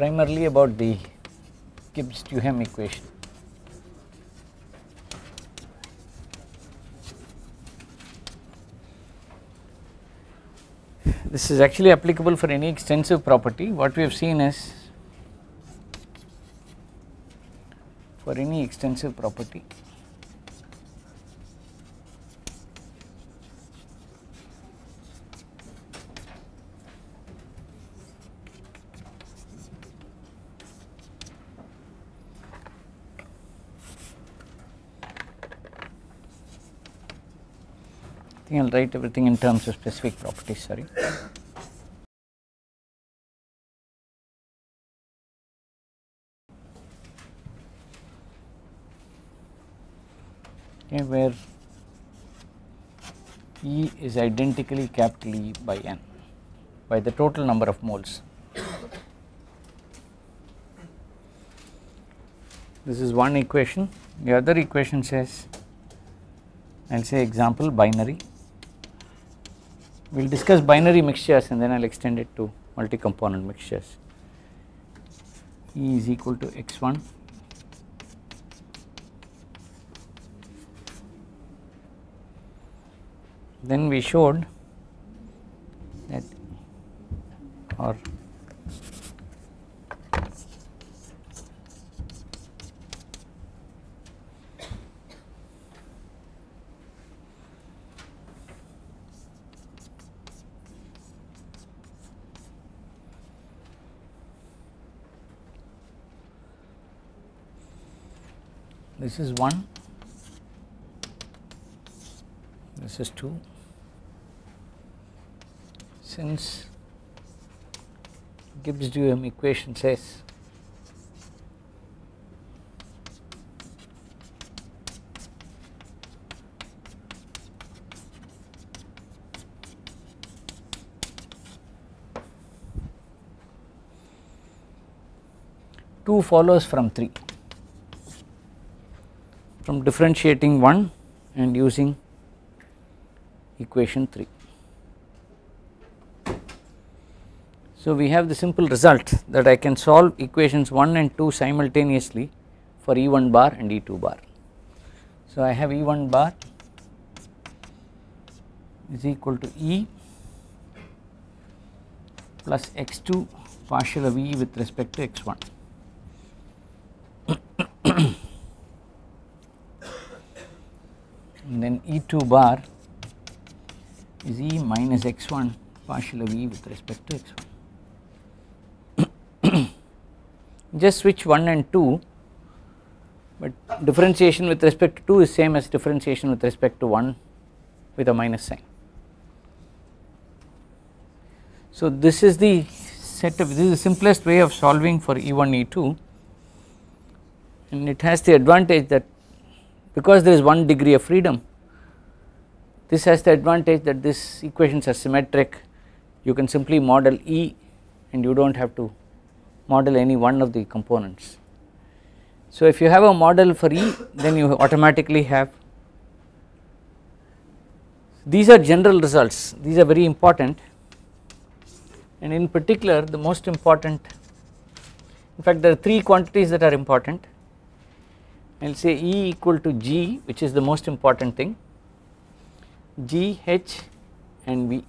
primarily about the Gibbs-Duhem equation. This is actually applicable for any extensive property. What we have seen is for any extensive property I will write everything in terms of specific properties sorry. Okay, where E is identically capital E by N by the total number of moles. This is one equation, the other equation says I will say example binary we will discuss binary mixtures and then I will extend it to multi component mixtures. E is equal to x1 then we showed that or this is 1, this is 2. Since Gibbs duhem equation says two follows from three from differentiating 1 and using equation 3. So, we have the simple result that I can solve equations 1 and 2 simultaneously for E 1 bar and E 2 bar. So, I have E 1 bar is equal to E plus x 2 partial of E with respect to x 1. 2 bar is E minus x1 partial of E with respect to x1. Just switch 1 and 2 but differentiation with respect to 2 is same as differentiation with respect to 1 with a minus sign. So this is the set of this is the simplest way of solving for E1 E2 and it has the advantage that because there is one degree of freedom this has the advantage that these equations are symmetric, you can simply model E and you do not have to model any one of the components. So, if you have a model for E then you automatically have these are general results these are very important and in particular the most important in fact there are three quantities that are important I will say E equal to G which is the most important thing G, H and V.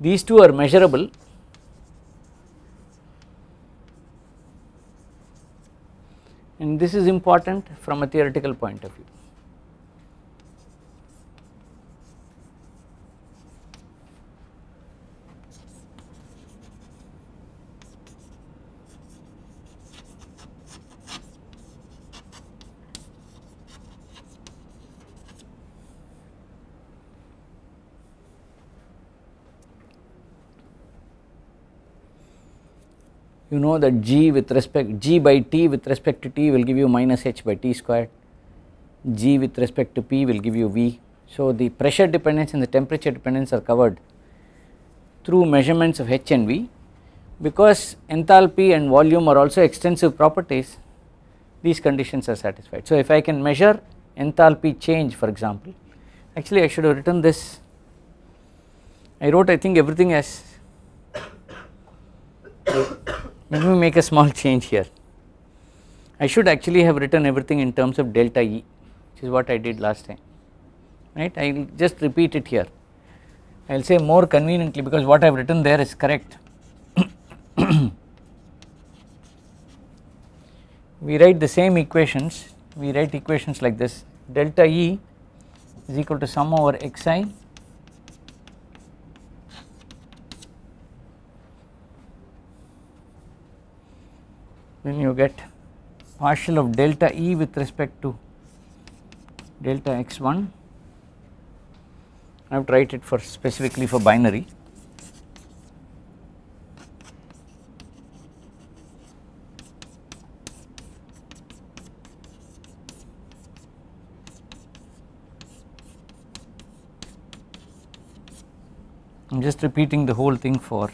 These two are measurable and this is important from a theoretical point of view. you know that g with respect g by t with respect to t will give you minus h by t squared, g with respect to p will give you v. So, the pressure dependence and the temperature dependence are covered through measurements of h and v because enthalpy and volume are also extensive properties these conditions are satisfied. So, if I can measure enthalpy change for example actually I should have written this I wrote I think everything as let me make a small change here. I should actually have written everything in terms of delta E which is what I did last time right I will just repeat it here I will say more conveniently because what I have written there is correct. we write the same equations we write equations like this delta E is equal to sum over xi then you get partial of delta E with respect to delta x1. I have to write it for specifically for binary. I am just repeating the whole thing for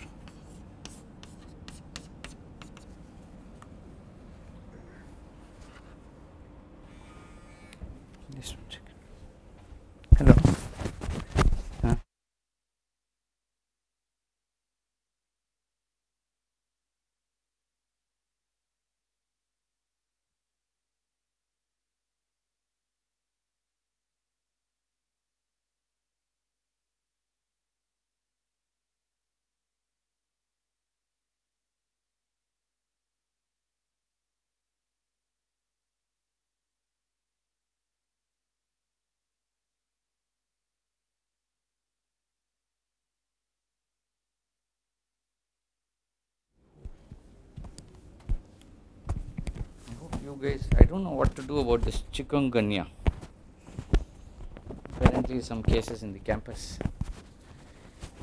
i don't know what to do about this chikungunya apparently some cases in the campus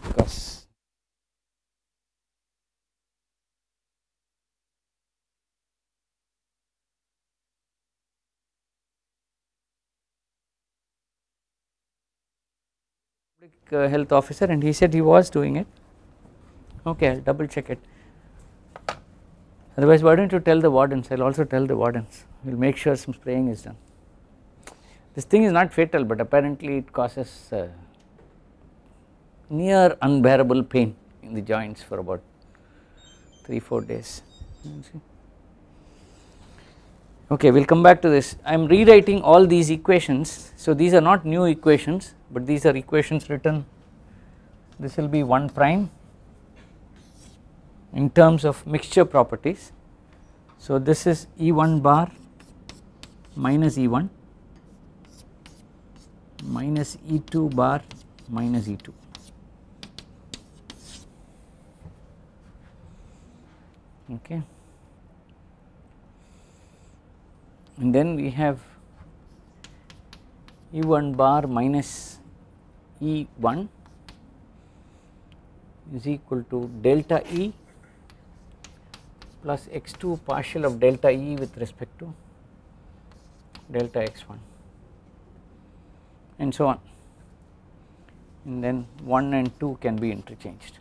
because uh, health officer and he said he was doing it okay i'll double check it Otherwise, why don't you tell the wardens? I will also tell the wardens. We will make sure some spraying is done. This thing is not fatal, but apparently it causes uh, near unbearable pain in the joints for about 3 4 days. Okay, we will come back to this. I am rewriting all these equations. So, these are not new equations, but these are equations written. This will be 1 prime in terms of mixture properties. So this is E1 bar minus E1 minus E2 bar minus E2. Okay. And then we have E1 bar minus E1 is equal to delta E plus x 2 partial of delta E with respect to delta x 1 and so on and then 1 and 2 can be interchanged.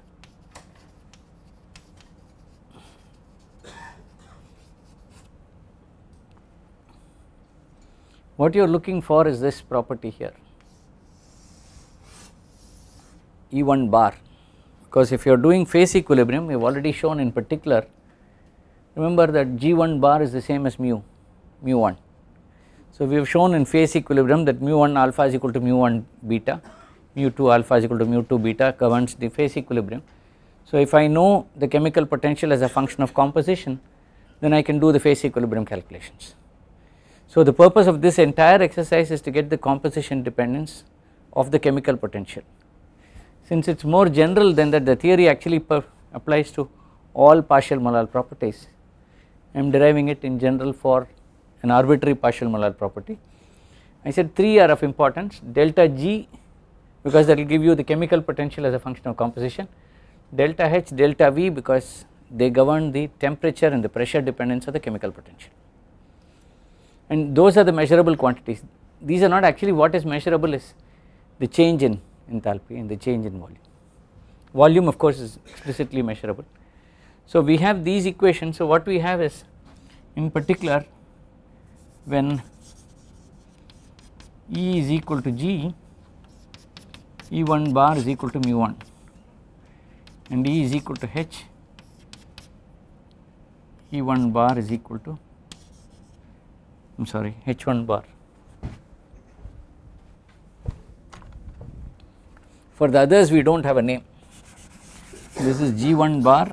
What you are looking for is this property here E 1 bar because if you are doing phase equilibrium we have already shown in particular remember that G1 bar is the same as mu, mu 1. So, we have shown in phase equilibrium that mu 1 alpha is equal to mu 1 beta, mu 2 alpha is equal to mu 2 beta governs the phase equilibrium. So, if I know the chemical potential as a function of composition, then I can do the phase equilibrium calculations. So, the purpose of this entire exercise is to get the composition dependence of the chemical potential. Since it is more general than that the theory actually applies to all partial molar properties I am deriving it in general for an arbitrary partial molar property. I said 3 are of importance delta G because that will give you the chemical potential as a function of composition, delta H, delta V because they govern the temperature and the pressure dependence of the chemical potential. And those are the measurable quantities. These are not actually what is measurable is the change in enthalpy and the change in volume. Volume of course is explicitly measurable. So, we have these equations. So, what we have is in particular when E is equal to G, E1 bar is equal to mu 1 and E is equal to H, E1 bar is equal to I am sorry H1 bar. For the others we do not have a name. This is G1 bar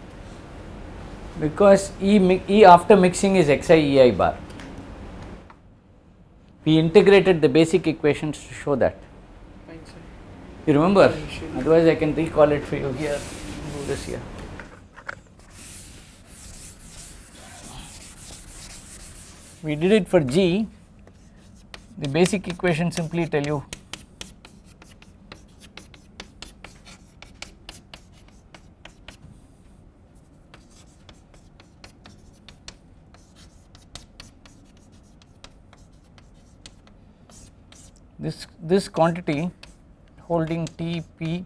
because E, e after mixing is xi ei bar. We integrated the basic equations to show that. You remember? Otherwise, I can recall it for you here. Do this here. We did it for G. The basic equation simply tell you this this quantity holding T P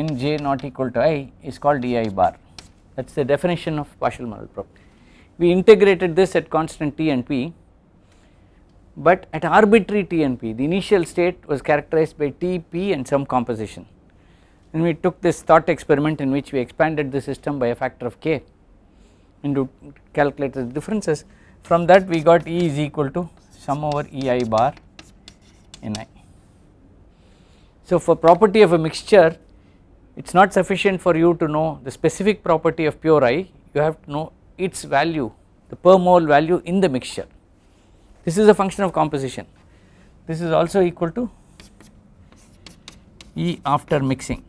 n j not equal to i is called d i bar that is the definition of partial model property. We integrated this at constant T and P but at arbitrary T and P the initial state was characterized by T, P and some composition and we took this thought experiment in which we expanded the system by a factor of k into calculated differences from that we got E is equal to sum over E i bar Ni. So, for property of a mixture it is not sufficient for you to know the specific property of pure I you have to know its value the per mole value in the mixture. This is a function of composition this is also equal to E after mixing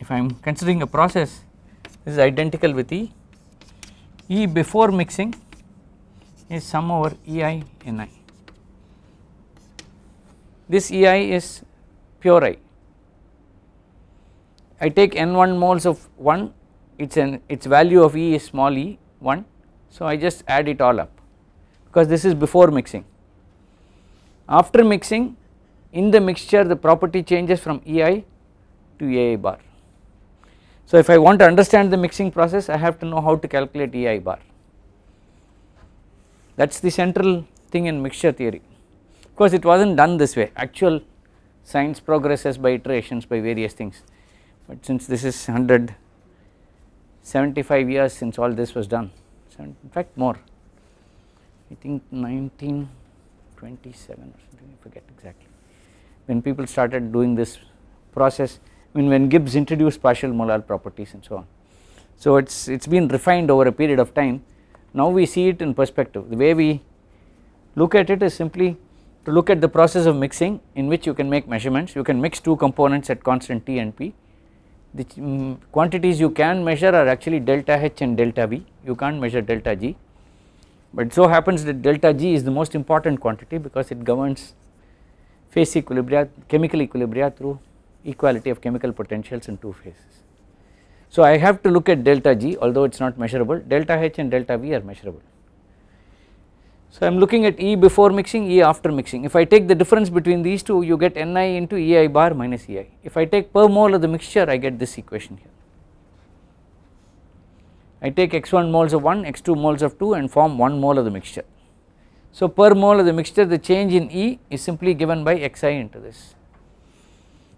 if I am considering a process this is identical with E. E before mixing is sum over EI NI this E i is pure i. I take n 1 moles of 1 its an its value of E is small e 1. So, I just add it all up because this is before mixing. After mixing in the mixture the property changes from E i to A i bar. So, if I want to understand the mixing process I have to know how to calculate E i bar that is the central thing in mixture theory. Of course, it was not done this way actual science progresses by iterations by various things, but since this is 175 years since all this was done in fact more I think 1927 or something I forget exactly when people started doing this process I mean when Gibbs introduced partial molar properties and so on. So, it is it has been refined over a period of time now we see it in perspective the way we look at it is simply to look at the process of mixing in which you can make measurements. You can mix two components at constant T and P. The um, quantities you can measure are actually delta H and delta V, you can't measure delta G. But so happens that delta G is the most important quantity because it governs phase equilibria, chemical equilibria through equality of chemical potentials in two phases. So I have to look at delta G although it is not measurable, delta H and delta V are measurable. So, I am looking at E before mixing, E after mixing. If I take the difference between these two, you get Ni into Ei bar minus Ei. If I take per mole of the mixture, I get this equation here. I take x1 moles of 1, x2 moles of 2 and form 1 mole of the mixture. So, per mole of the mixture, the change in E is simply given by xi into this.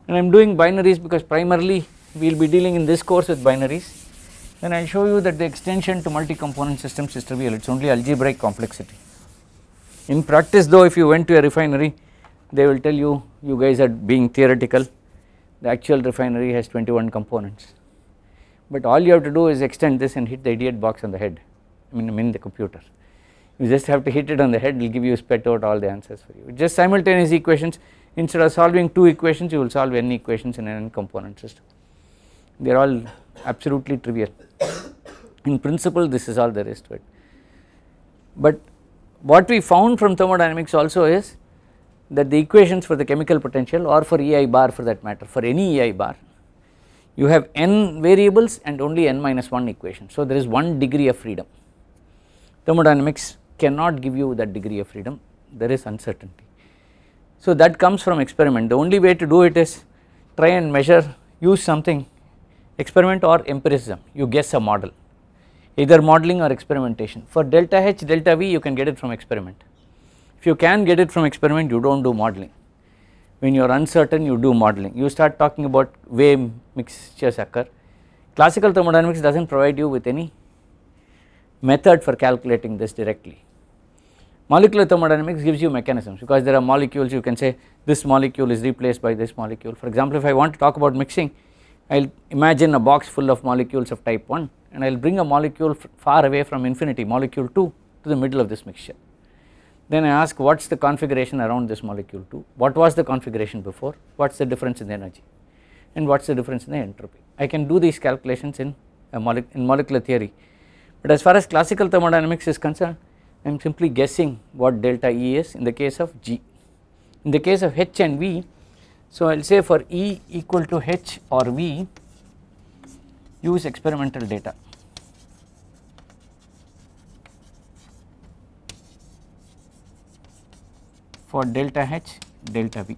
And I am doing binaries because primarily we will be dealing in this course with binaries. Then I will show you that the extension to multi-component systems is trivial, it is only algebraic complexity. In practice though if you went to a refinery they will tell you you guys are being theoretical the actual refinery has 21 components but all you have to do is extend this and hit the idiot box on the head I mean, I mean the computer you just have to hit it on the head it will give you spit out all the answers for you just simultaneous equations instead of solving two equations you will solve n equations in an n component system they are all absolutely trivial in principle this is all there is to it but what we found from thermodynamics also is that the equations for the chemical potential or for EI bar for that matter for any EI bar you have n variables and only n minus 1 equation. So, there is 1 degree of freedom thermodynamics cannot give you that degree of freedom there is uncertainty. So, that comes from experiment the only way to do it is try and measure use something experiment or empiricism you guess a model either modeling or experimentation. For delta H, delta V you can get it from experiment. If you can get it from experiment, you do not do modeling. When you are uncertain, you do modeling. You start talking about wave mixtures occur. Classical thermodynamics does not provide you with any method for calculating this directly. Molecular thermodynamics gives you mechanisms because there are molecules you can say this molecule is replaced by this molecule. For example, if I want to talk about mixing, I will imagine a box full of molecules of type 1 and I will bring a molecule far away from infinity molecule 2 to the middle of this mixture. Then I ask what is the configuration around this molecule 2, what was the configuration before, what is the difference in the energy and what is the difference in the entropy. I can do these calculations in, mole in molecular theory, but as far as classical thermodynamics is concerned I am simply guessing what delta E is in the case of G. In the case of H and V, so I will say for E equal to H or V use experimental data. for delta H delta V.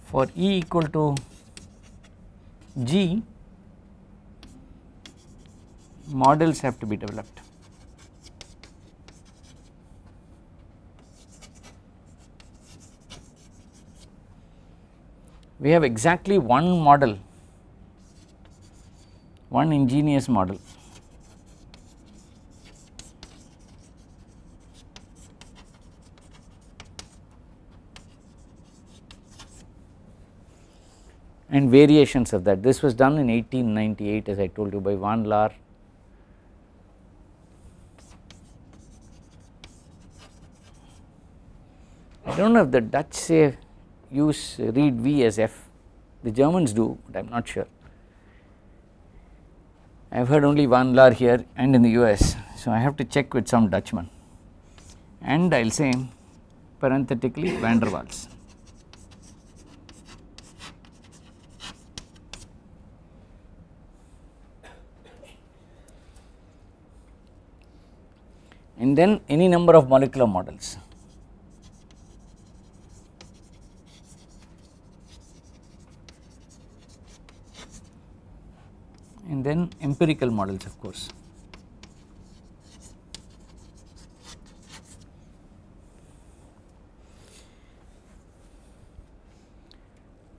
For E equal to G models have to be developed. we have exactly one model, one ingenious model. and variations of that. This was done in 1898 as I told you by Van Laar I do not know if the Dutch say use read V as F the Germans do but I am not sure. I have heard only one lar here and in the US so I have to check with some Dutchman and I will say parenthetically van der Waals. And then any number of molecular models. and then empirical models of course.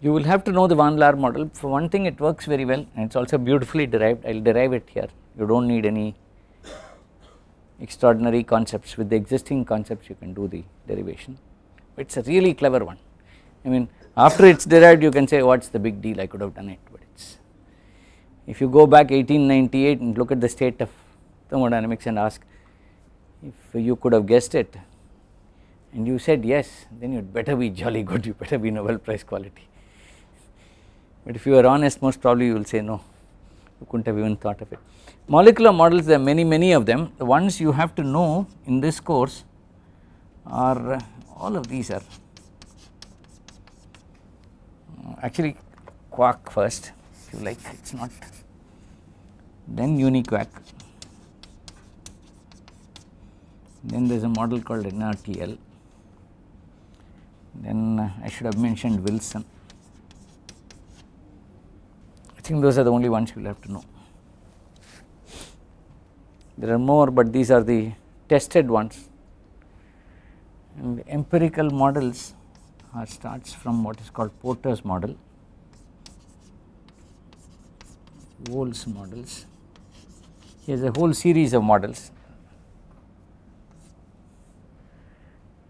You will have to know the Van Laar model for one thing it works very well and it is also beautifully derived I will derive it here you do not need any extraordinary concepts with the existing concepts you can do the derivation it is a really clever one I mean after it is derived you can say what is the big deal I could have done it but if you go back 1898 and look at the state of thermodynamics and ask if you could have guessed it and you said yes, then you would better be jolly good, you better be Nobel Prize quality. But if you are honest, most probably you will say no, you could not have even thought of it. Molecular models, there are many, many of them. The ones you have to know in this course are all of these are actually quark first if you like, it is not then UniQuack, then there is a model called NRTL, then uh, I should have mentioned Wilson. I think those are the only ones you will have to know. There are more, but these are the tested ones and empirical models are starts from what is called Porter's model, Wohl's models he has a whole series of models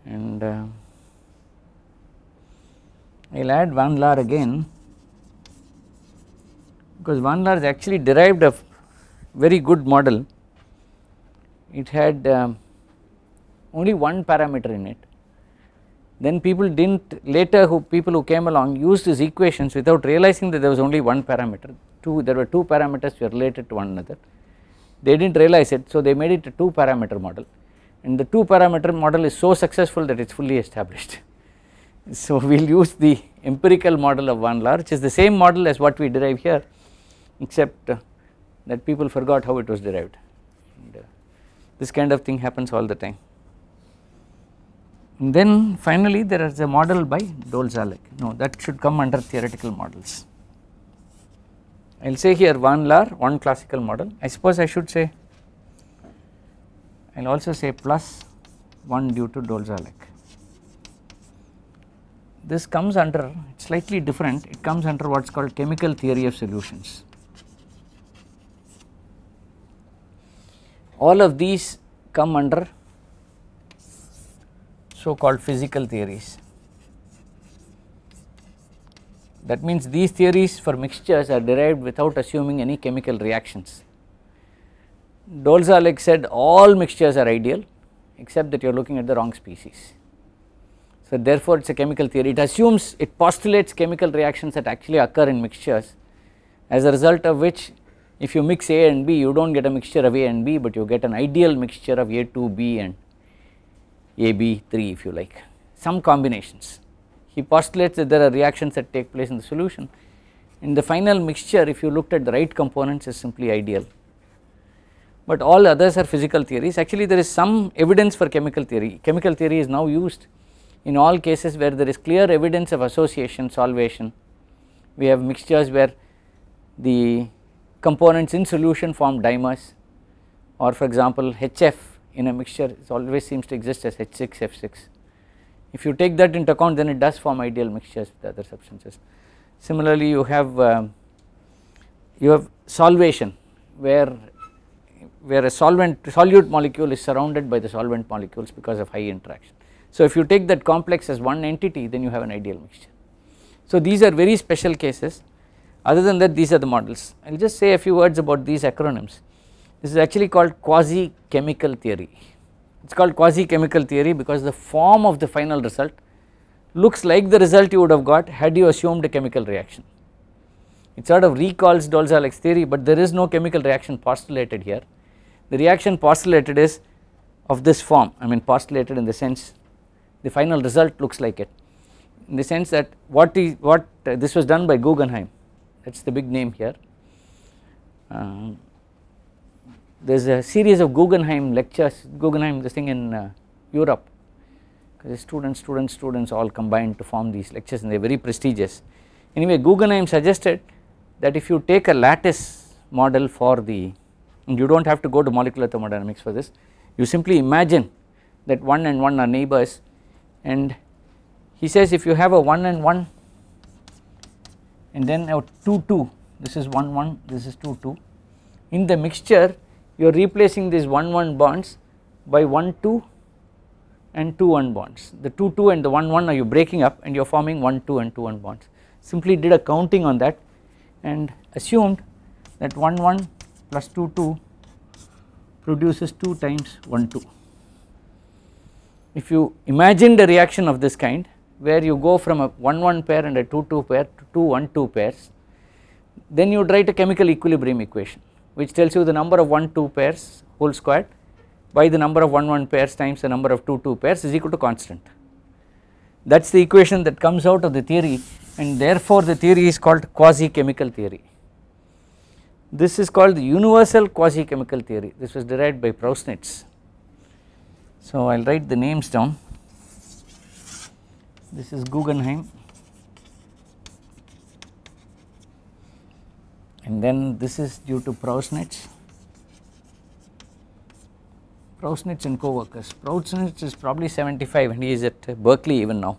and uh, I will add Van Laar again because Van Laar is actually derived a very good model. It had uh, only one parameter in it. Then people did not later who people who came along used these equations without realizing that there was only one parameter, two there were two parameters were related to one another they did not realize it, so they made it a 2 parameter model and the 2 parameter model is so successful that it is fully established. So, we will use the empirical model of Van Laar which is the same model as what we derive here except uh, that people forgot how it was derived. And, uh, this kind of thing happens all the time. And then finally, there is a model by Dolzalek, no that should come under theoretical models. I will say here one LAR, one classical model. I suppose I should say, I will also say plus 1 due to Dolzalek. This comes under slightly different, it comes under what is called chemical theory of solutions. All of these come under so called physical theories. That means these theories for mixtures are derived without assuming any chemical reactions. Dolzalek said all mixtures are ideal except that you are looking at the wrong species. So, therefore, it is a chemical theory it assumes it postulates chemical reactions that actually occur in mixtures as a result of which if you mix A and B you do not get a mixture of A and B, but you get an ideal mixture of A2B and AB3 if you like some combinations he postulates that there are reactions that take place in the solution. In the final mixture if you looked at the right components is simply ideal, but all others are physical theories actually there is some evidence for chemical theory, chemical theory is now used in all cases where there is clear evidence of association solvation. We have mixtures where the components in solution form dimers or for example HF in a mixture always seems to exist as H6F6. If you take that into account then it does form ideal mixtures with other substances. Similarly you have uh, you have solvation where where a solvent solute molecule is surrounded by the solvent molecules because of high interaction. So if you take that complex as one entity then you have an ideal mixture. So these are very special cases other than that these are the models. I will just say a few words about these acronyms. This is actually called quasi chemical theory it is called quasi chemical theory because the form of the final result looks like the result you would have got had you assumed a chemical reaction. It sort of recalls Dolzalek's theory but there is no chemical reaction postulated here. The reaction postulated is of this form I mean postulated in the sense the final result looks like it in the sense that what, is, what uh, this was done by Guggenheim that is the big name here. Um, there is a series of Guggenheim lectures, Guggenheim this thing in uh, Europe, the students, students, students all combined to form these lectures and they are very prestigious. Anyway, Guggenheim suggested that if you take a lattice model for the, and you do not have to go to molecular thermodynamics for this, you simply imagine that 1 and 1 are neighbors and he says if you have a 1 and 1 and then a 2 2 this is 1 1 this is 2 2 in the mixture you are replacing these 1 1 bonds by 1 2 and 2 1 bonds. The 2 2 and the 1 1 are you breaking up and you are forming 1 2 and 2 1 bonds. Simply did a counting on that and assumed that 1 1 plus 2 2 produces 2 times 1 2. If you imagine the reaction of this kind where you go from a 1 1 pair and a 2 2 pair to 2 1 2 pairs then you would write a chemical equilibrium equation which tells you the number of 1 2 pairs whole squared by the number of 1 1 pairs times the number of 2 2 pairs is equal to constant. That is the equation that comes out of the theory and therefore the theory is called quasi chemical theory. This is called the universal quasi chemical theory this was derived by Prousnitz. So, I will write the names down this is Guggenheim and then this is due to Prousnitz. Prousnitz and co-workers. Prousnitz is probably 75 and he is at Berkeley even now.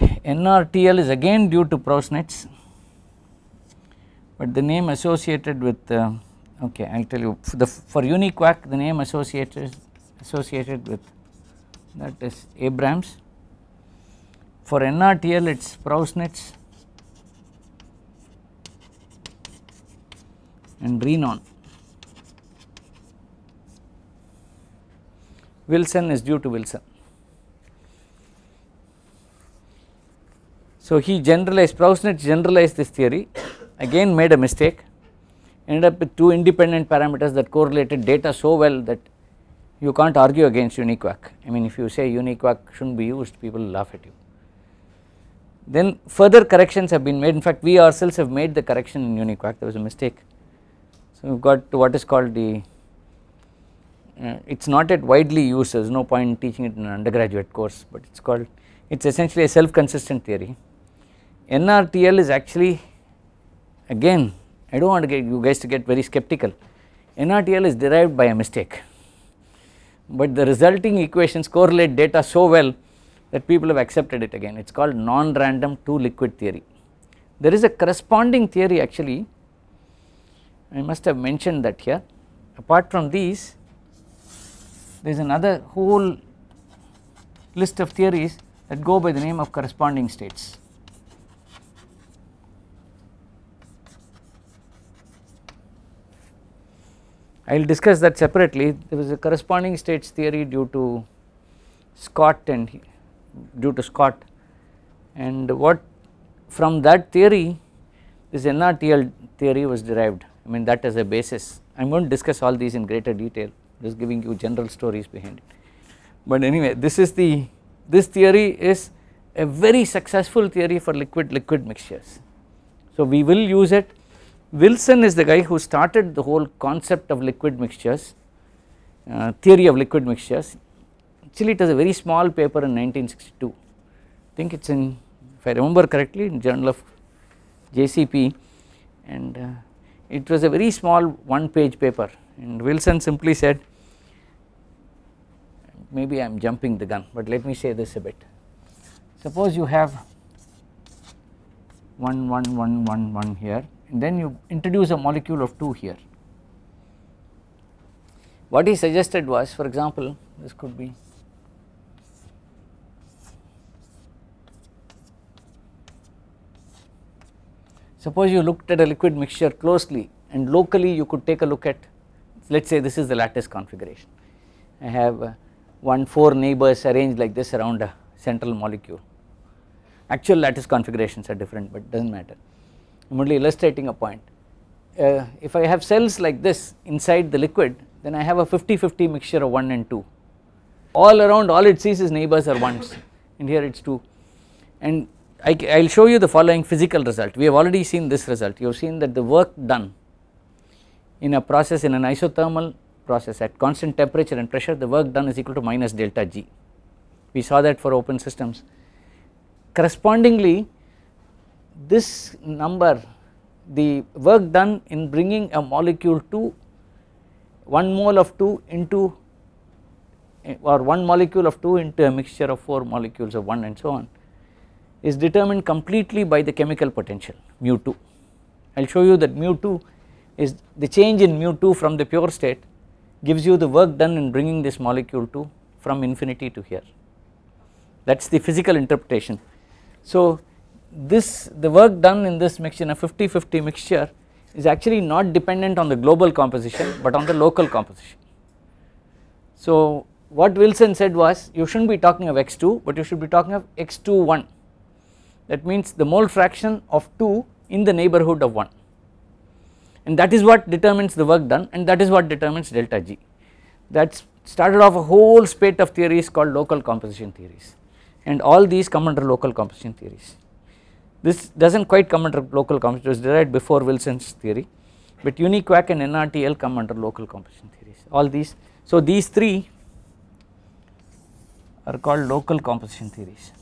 NRTL is again due to Prousnitz, but the name associated with uh, okay I will tell you for, the, for UniQuack the name associated associated with that is Abrams. For NRTL it is Prousnitz and Renon. Wilson is due to Wilson. So, he generalized Prousnitz generalized this theory again made a mistake ended up with two independent parameters that correlated data so well that you can't argue against Uniquak. I mean if you say Uniquak should not be used people laugh at you. Then further corrections have been made in fact we ourselves have made the correction in Uniquak. there was a mistake so, we have got what is called the uh, it is not yet widely used there is no point in teaching it in an undergraduate course, but it is called it is essentially a self consistent theory. NRTL is actually again I do not want to get you guys to get very skeptical NRTL is derived by a mistake, but the resulting equations correlate data so well that people have accepted it again it is called non random two liquid theory. There is a corresponding theory actually I must have mentioned that here. Apart from these, there is another whole list of theories that go by the name of corresponding states. I will discuss that separately. There was a corresponding states theory due to Scott and due to Scott and what from that theory this NRTL theory was derived. I mean that is a basis. I am going to discuss all these in greater detail just giving you general stories behind it. But anyway this is the this theory is a very successful theory for liquid liquid mixtures. So we will use it. Wilson is the guy who started the whole concept of liquid mixtures, uh, theory of liquid mixtures. Actually it was a very small paper in 1962. I think it is in if I remember correctly in journal of JCP and uh, it was a very small one page paper and Wilson simply said maybe I am jumping the gun but let me say this a bit. Suppose you have 1 1 1 1 1 here and then you introduce a molecule of 2 here. What he suggested was for example this could be Suppose you looked at a liquid mixture closely and locally you could take a look at let us say this is the lattice configuration. I have uh, one 4 neighbors arranged like this around a central molecule. Actual lattice configurations are different but does not matter. I am only illustrating a point. Uh, if I have cells like this inside the liquid then I have a 50-50 mixture of 1 and 2. All around all it sees is neighbors are 1s and here it is 2 and I will show you the following physical result. We have already seen this result. You have seen that the work done in a process in an isothermal process at constant temperature and pressure the work done is equal to minus delta G. We saw that for open systems. Correspondingly this number the work done in bringing a molecule to 1 mole of 2 into eh, or 1 molecule of 2 into a mixture of 4 molecules of 1 and so on is determined completely by the chemical potential mu 2. I will show you that mu 2 is the change in mu 2 from the pure state gives you the work done in bringing this molecule to from infinity to here that is the physical interpretation. So this the work done in this mixture a 50 50 mixture is actually not dependent on the global composition but on the local composition. So what Wilson said was you should not be talking of x2 but you should be talking of x21 that means the mole fraction of 2 in the neighborhood of 1 and that is what determines the work done and that is what determines delta G. That started off a whole spate of theories called local composition theories and all these come under local composition theories. This does not quite come under local composition, it was derived before Wilson's theory but UniQuack and NRTL come under local composition theories all these. So these three are called local composition theories.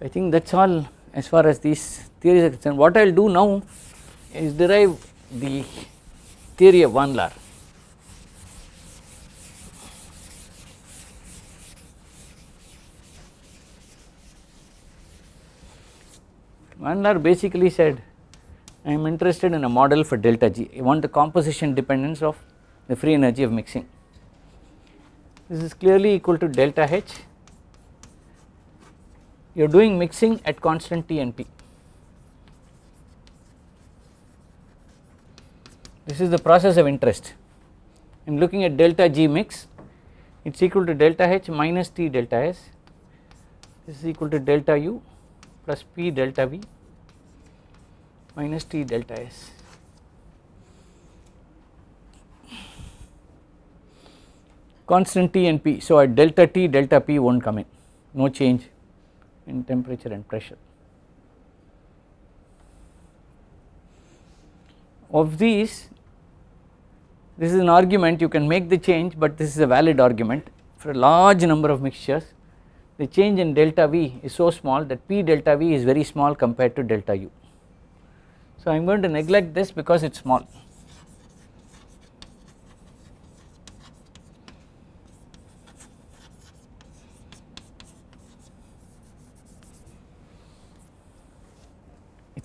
I think that is all as far as these theories are concerned. What I will do now is derive the theory of Van Laar. Van Laar basically said I am interested in a model for delta G, I want the composition dependence of the free energy of mixing. This is clearly equal to delta H you are doing mixing at constant T and P. This is the process of interest. I am looking at delta G mix, it is equal to delta H minus T delta S, this is equal to delta U plus P delta V minus T delta S. Constant T and P, so at delta T, delta P won't come in, no change in temperature and pressure. Of these this is an argument you can make the change but this is a valid argument for a large number of mixtures the change in delta V is so small that P delta V is very small compared to delta U. So, I am going to neglect this because it is small.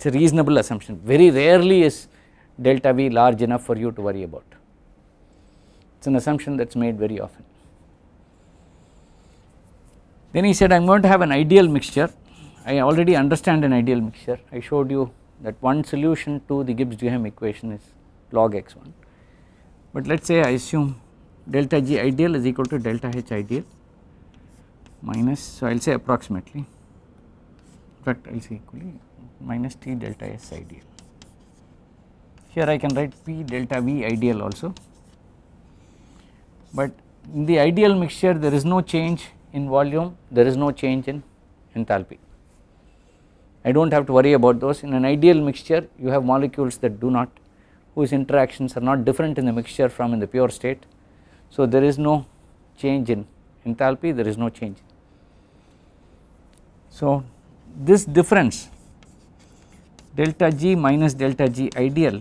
It is a reasonable assumption. Very rarely is delta V large enough for you to worry about. It is an assumption that is made very often. Then he said I am going to have an ideal mixture. I already understand an ideal mixture. I showed you that one solution to the Gibbs-Duhem equation is log x1. But let us say I assume delta G ideal is equal to delta H ideal minus, so I will say approximately, in fact I will say equally minus T delta S ideal. Here I can write P delta V ideal also, but in the ideal mixture there is no change in volume, there is no change in enthalpy. I do not have to worry about those in an ideal mixture you have molecules that do not whose interactions are not different in the mixture from in the pure state. So, there is no change in enthalpy there is no change. So, this difference delta G minus delta G ideal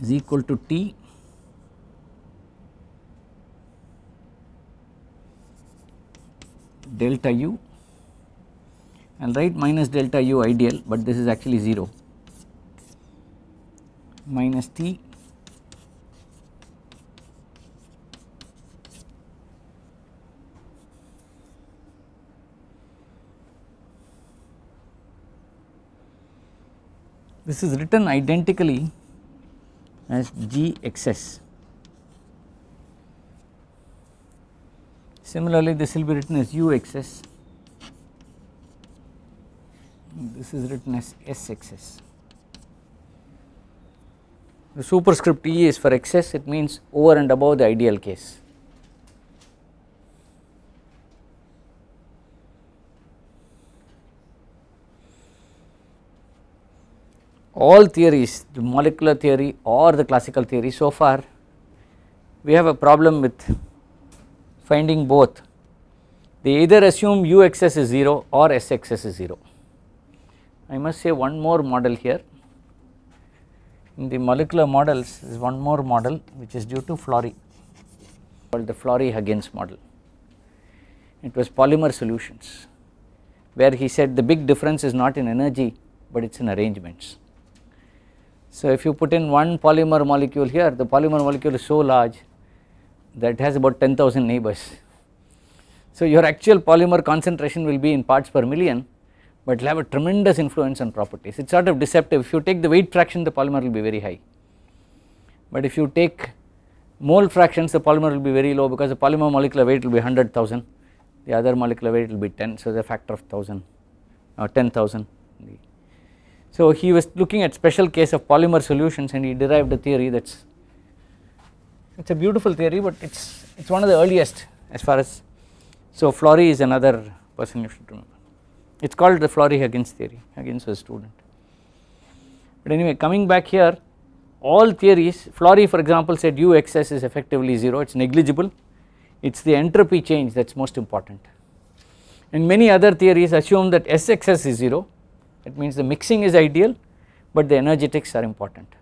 is equal to T delta U and write minus delta U ideal, but this is actually 0 minus T This is written identically as G excess. Similarly, this will be written as U excess, this is written as S excess. The superscript E is for excess, it means over and above the ideal case. all theories the molecular theory or the classical theory so far we have a problem with finding both they either assume uxs is 0 or sxs is 0. I must say one more model here in the molecular models is one more model which is due to Florey called the Florey-Huggins model. It was polymer solutions where he said the big difference is not in energy but it is in arrangements. So, if you put in one polymer molecule here, the polymer molecule is so large that it has about 10,000 neighbors. So, your actual polymer concentration will be in parts per million, but it will have a tremendous influence on properties. It is sort of deceptive. If you take the weight fraction, the polymer will be very high, but if you take mole fractions, the polymer will be very low because the polymer molecular weight will be 100,000, the other molecular weight will be 10. So, the factor of 1000 or uh, 10,000. So, he was looking at special case of polymer solutions and he derived a theory that is it is a beautiful theory, but it is it is one of the earliest as far as. So, Flory is another person you should remember it is called the Flory Huggins theory Huggins was a student. But anyway coming back here all theories Flory for example said U excess is effectively 0 it is negligible it is the entropy change that is most important and many other theories assume that S excess is 0 it means the mixing is ideal, but the energetics are important.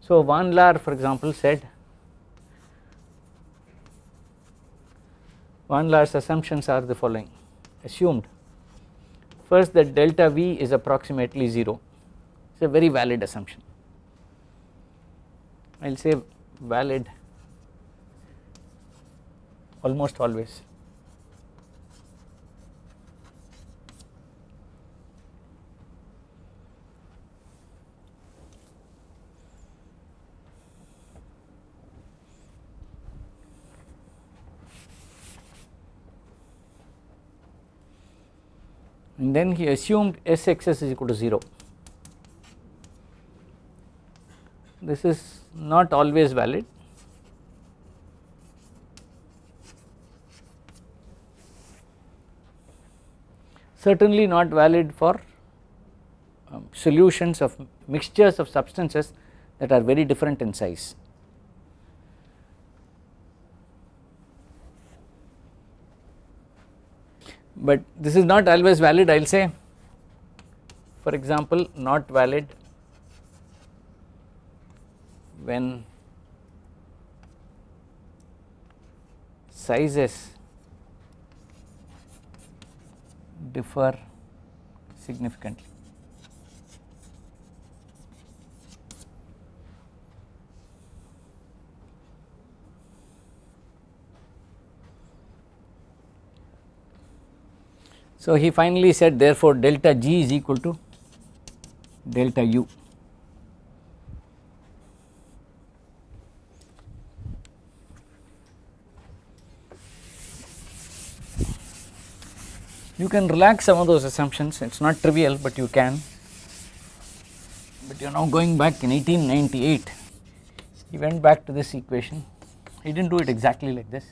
So Van Laar for example said Van Laar's assumptions are the following assumed first that delta V is approximately 0 it is a very valid assumption I will say valid almost always and then he assumed S x s is equal to 0. This is not always valid. certainly not valid for um, solutions of mixtures of substances that are very different in size. but this is not always valid I will say for example not valid when sizes differ significantly. So, he finally said therefore, delta G is equal to delta U. You can relax some of those assumptions, it is not trivial, but you can. But you are now going back in 1898, he went back to this equation, he did not do it exactly like this.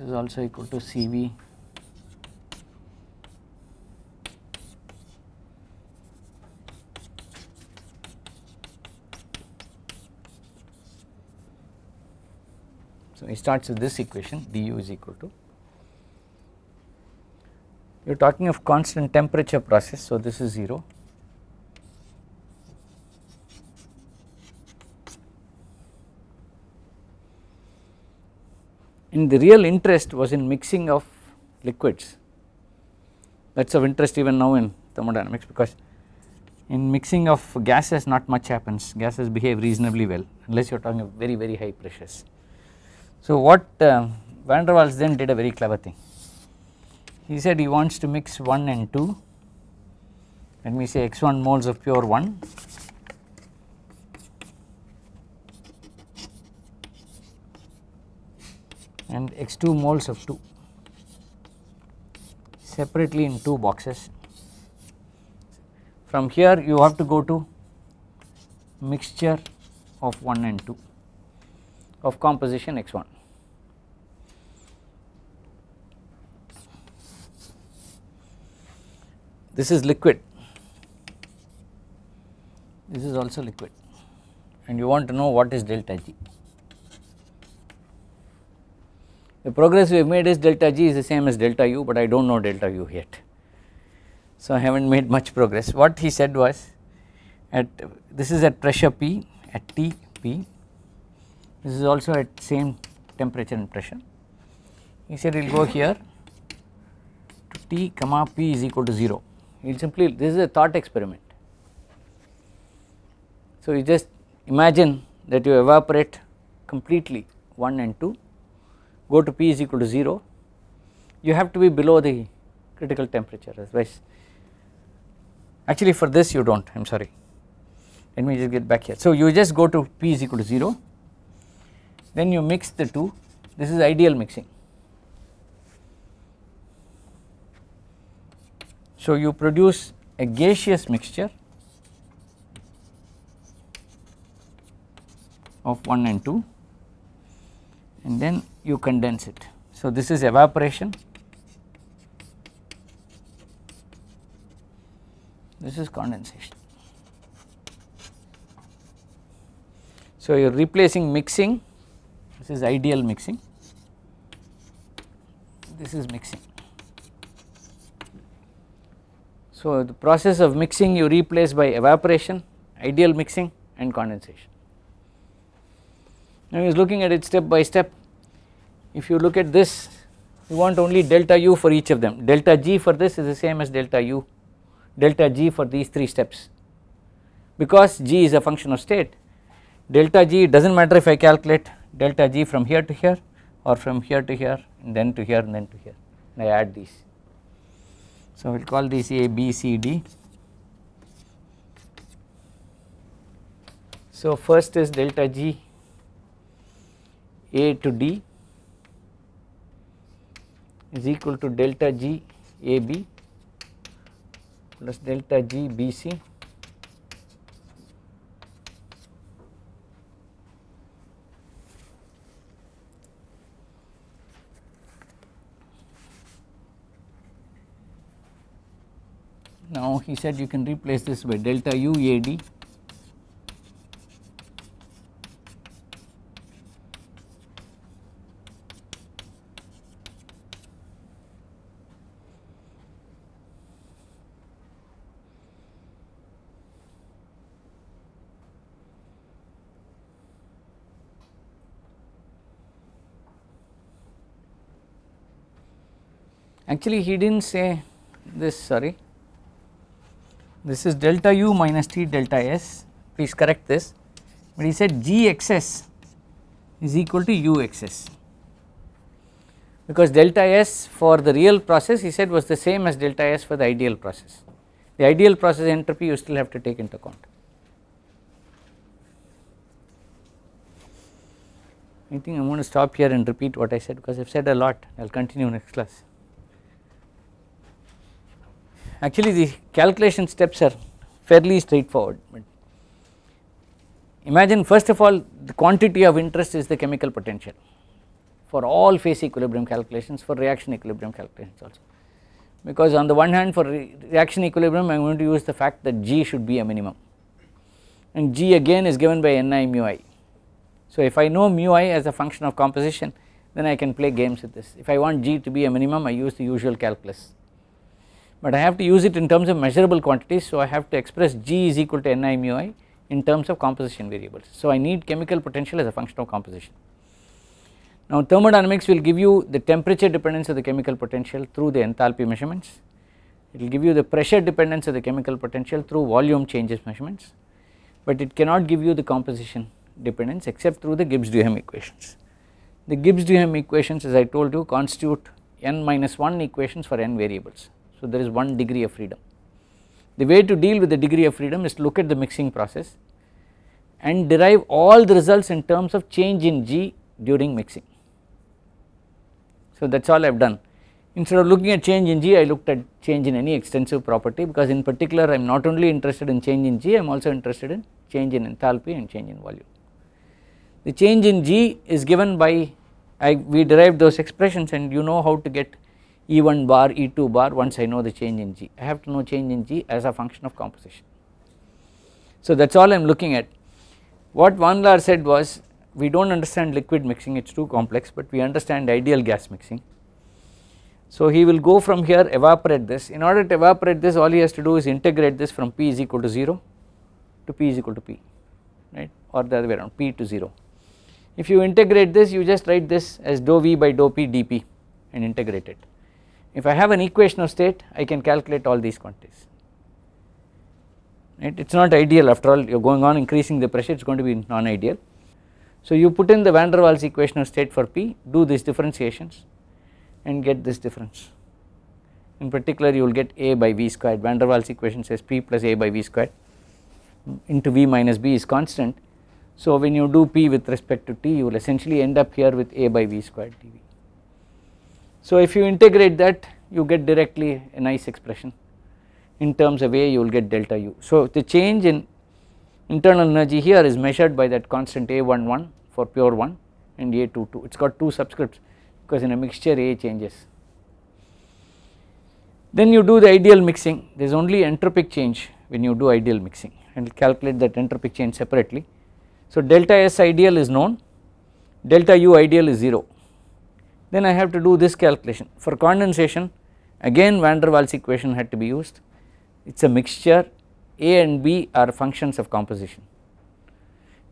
this is also equal to CV So, it starts with this equation du is equal to you are talking of constant temperature process. So, this is 0 in the real interest was in mixing of liquids that is of interest even now in thermodynamics because in mixing of gases not much happens gases behave reasonably well unless you are talking of very very high pressures. So what uh, van der Waals then did a very clever thing he said he wants to mix 1 and 2 let me say x1 moles of pure 1 and x2 moles of 2 separately in 2 boxes. From here you have to go to mixture of 1 and 2 of composition x1. This is liquid, this is also liquid and you want to know what is delta G. The progress we have made is delta G is the same as delta U, but I do not know delta U yet. So, I have not made much progress. What he said was at this is at pressure P at T P, this is also at same temperature and pressure. He said it will go here to T comma P is equal to 0. It simply this is a thought experiment. So, you just imagine that you evaporate completely 1 and 2 go to P is equal to 0, you have to be below the critical temperature otherwise actually for this you do not I am sorry let me just get back here. So you just go to P is equal to 0 then you mix the two this is ideal mixing. So you produce a gaseous mixture of 1 and 2 and then you condense it. So, this is evaporation, this is condensation. So, you are replacing mixing, this is ideal mixing, this is mixing. So, the process of mixing you replace by evaporation, ideal mixing and condensation. Now, he is looking at it step by step. If you look at this, you want only delta u for each of them. Delta g for this is the same as delta u, delta g for these three steps. Because g is a function of state, delta g does not matter if I calculate delta g from here to here or from here to here, then to here, then to here, and I add these. So, we will call these A, B, C, D. So, first is delta g a to D is equal to delta G AB plus delta G BC now he said you can replace this by delta u a d actually he did not say this sorry this is delta u minus t delta s please correct this but he said g xs is equal to u xs because delta s for the real process he said was the same as delta s for the ideal process. The ideal process entropy you still have to take into account. I think I am going to stop here and repeat what I said because I have said a lot I will continue next class actually the calculation steps are fairly straightforward. imagine first of all the quantity of interest is the chemical potential for all phase equilibrium calculations for reaction equilibrium calculations also because on the one hand for re reaction equilibrium I am going to use the fact that G should be a minimum and G again is given by Ni mu i. So if I know mu i as a function of composition then I can play games with this if I want G to be a minimum I use the usual calculus but I have to use it in terms of measurable quantities. So, I have to express G is equal to Ni mu i in terms of composition variables. So, I need chemical potential as a function of composition. Now, thermodynamics will give you the temperature dependence of the chemical potential through the enthalpy measurements, it will give you the pressure dependence of the chemical potential through volume changes measurements, but it cannot give you the composition dependence except through the Gibbs-Duhem equations. The Gibbs-Duhem equations as I told you constitute n minus 1 equations for n variables so, there is one degree of freedom. The way to deal with the degree of freedom is to look at the mixing process and derive all the results in terms of change in G during mixing. So, that is all I have done. Instead of looking at change in G, I looked at change in any extensive property because in particular I am not only interested in change in G, I am also interested in change in enthalpy and change in volume. The change in G is given by I, we derived those expressions and you know how to get E1 bar, E2 bar once I know the change in G. I have to know change in G as a function of composition. So that is all I am looking at. What Van Laar said was we do not understand liquid mixing it is too complex but we understand ideal gas mixing. So he will go from here evaporate this in order to evaporate this all he has to do is integrate this from P is equal to 0 to P is equal to P right or the other way around P to 0. If you integrate this you just write this as dou V by dou P dP and integrate it if I have an equation of state I can calculate all these quantities right it is not ideal after all you are going on increasing the pressure it is going to be non ideal. So you put in the van der Waals equation of state for P do these differentiations and get this difference in particular you will get A by V squared van der Waals equation says P plus A by V squared into V minus B is constant. So when you do P with respect to T you will essentially end up here with A by V squared dV so if you integrate that you get directly a nice expression in terms of A you will get delta U. So the change in internal energy here is measured by that constant A11 for pure 1 and A22 it has got 2 subscripts because in a mixture A changes. Then you do the ideal mixing there is only entropic change when you do ideal mixing and calculate that entropic change separately. So delta S ideal is known delta U ideal is 0 then I have to do this calculation. For condensation again van der Waals equation had to be used, it is a mixture A and B are functions of composition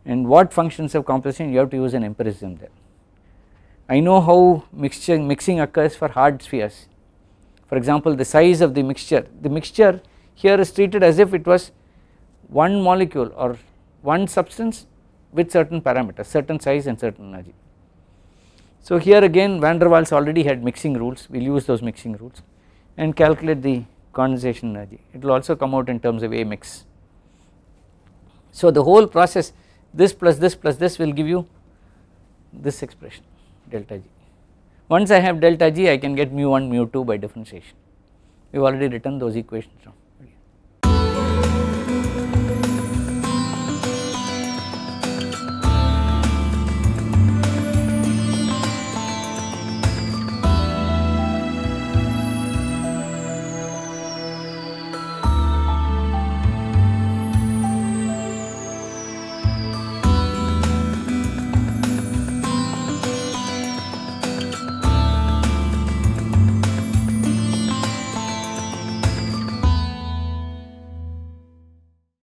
and what functions of composition you have to use an empiricism there. I know how mixture mixing occurs for hard spheres for example the size of the mixture the mixture here is treated as if it was one molecule or one substance with certain parameters certain size and certain energy so here again van der Waals already had mixing rules, we will use those mixing rules and calculate the condensation energy. It will also come out in terms of A mix. So the whole process this plus this plus this will give you this expression delta G. Once I have delta G I can get mu 1 mu 2 by differentiation. We have already written those equations